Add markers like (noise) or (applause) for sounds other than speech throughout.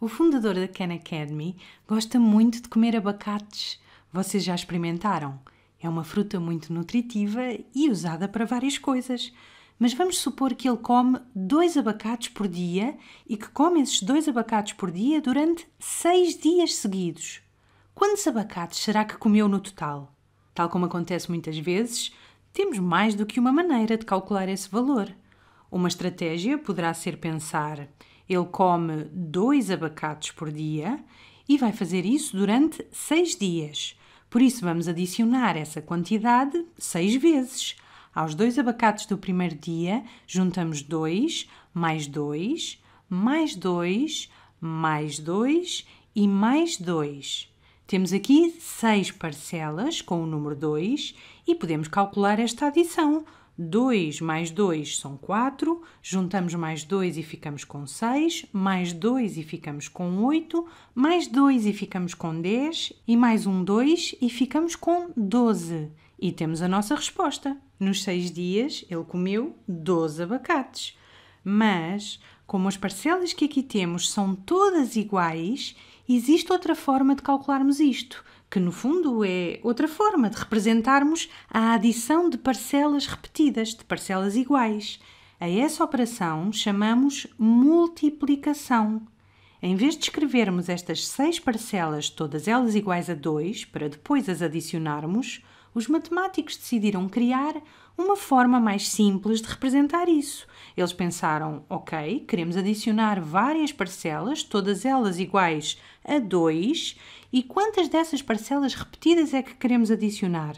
O fundador da Khan Academy gosta muito de comer abacates. Vocês já experimentaram? É uma fruta muito nutritiva e usada para várias coisas. Mas vamos supor que ele come dois abacates por dia e que come esses dois abacates por dia durante seis dias seguidos. Quantos abacates será que comeu no total? Tal como acontece muitas vezes, temos mais do que uma maneira de calcular esse valor. Uma estratégia poderá ser pensar: ele come dois abacates por dia e vai fazer isso durante seis dias. Por isso, vamos adicionar essa quantidade seis vezes. Aos dois abacates do primeiro dia, juntamos 2, mais 2, mais 2, mais 2 e mais 2. Temos aqui seis parcelas com o número 2 e podemos calcular esta adição. 2 mais 2 são 4, juntamos mais 2 e ficamos com 6, mais 2 e ficamos com 8, mais 2 e ficamos com 10, e mais um 2 e ficamos com 12. E temos a nossa resposta. Nos 6 dias ele comeu 12 abacates. Mas, como as parcelas que aqui temos são todas iguais, existe outra forma de calcularmos isto que no fundo é outra forma de representarmos a adição de parcelas repetidas, de parcelas iguais. A essa operação chamamos multiplicação. Em vez de escrevermos estas seis parcelas, todas elas iguais a 2, para depois as adicionarmos, os matemáticos decidiram criar uma forma mais simples de representar isso. Eles pensaram: ok, queremos adicionar várias parcelas, todas elas iguais a 2, e quantas dessas parcelas repetidas é que queremos adicionar?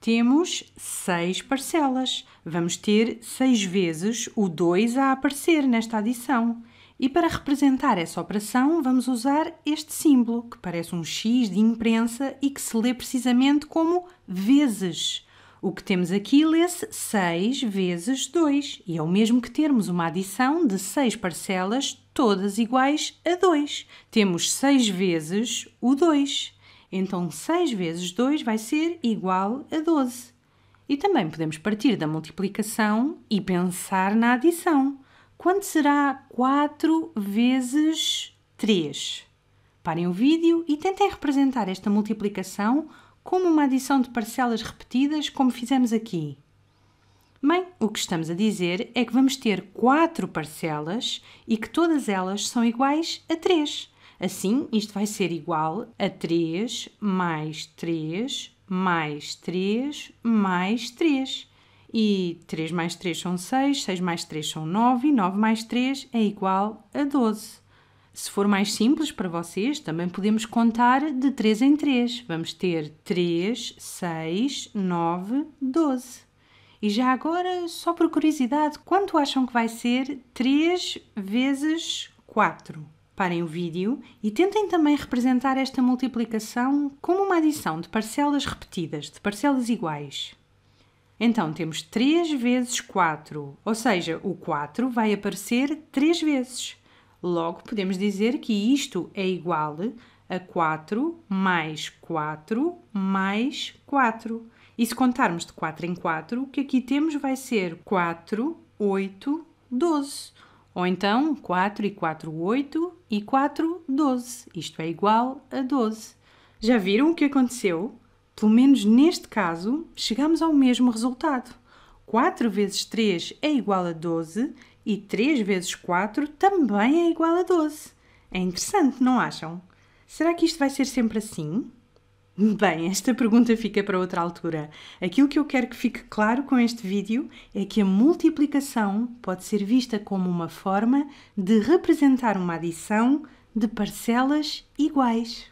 Temos 6 parcelas. Vamos ter 6 vezes o 2 a aparecer nesta adição. E para representar essa operação, vamos usar este símbolo, que parece um X de imprensa e que se lê precisamente como vezes. O que temos aqui lê-se 6 vezes 2, e é o mesmo que termos uma adição de 6 parcelas todas iguais a 2. Temos 6 vezes o 2. Então 6 vezes 2 vai ser igual a 12. E também podemos partir da multiplicação e pensar na adição. Quanto será 4 vezes 3? Parem o vídeo e tentem representar esta multiplicação como uma adição de parcelas repetidas, como fizemos aqui. Bem, o que estamos a dizer é que vamos ter 4 parcelas e que todas elas são iguais a 3. Assim, isto vai ser igual a 3 mais 3 mais 3 mais 3. E 3 mais 3 são 6, 6 mais 3 são 9 e 9 mais 3 é igual a 12. Se for mais simples para vocês, também podemos contar de 3 em 3. Vamos ter 3, 6, 9, 12. E já agora, só por curiosidade, quanto acham que vai ser 3 vezes 4? Parem o vídeo e tentem também representar esta multiplicação como uma adição de parcelas repetidas, de parcelas iguais. Então temos 3 vezes 4, ou seja, o 4 vai aparecer 3 vezes. Logo, podemos dizer que isto é igual a 4 mais 4 mais 4. E se contarmos de 4 em 4, o que aqui temos vai ser 4, 8, 12. Ou então 4 e 4, 8 e 4, 12. Isto é igual a 12. Já viram o que aconteceu? Pelo menos neste caso, chegamos ao mesmo resultado. 4 vezes 3 é igual a 12 e 3 vezes 4 também é igual a 12. É interessante, não acham? Será que isto vai ser sempre assim? (laughs) Bem, esta pergunta fica para outra altura. Aquilo que eu quero que fique claro com este vídeo é que a multiplicação pode ser vista como uma forma de representar uma adição de parcelas iguais.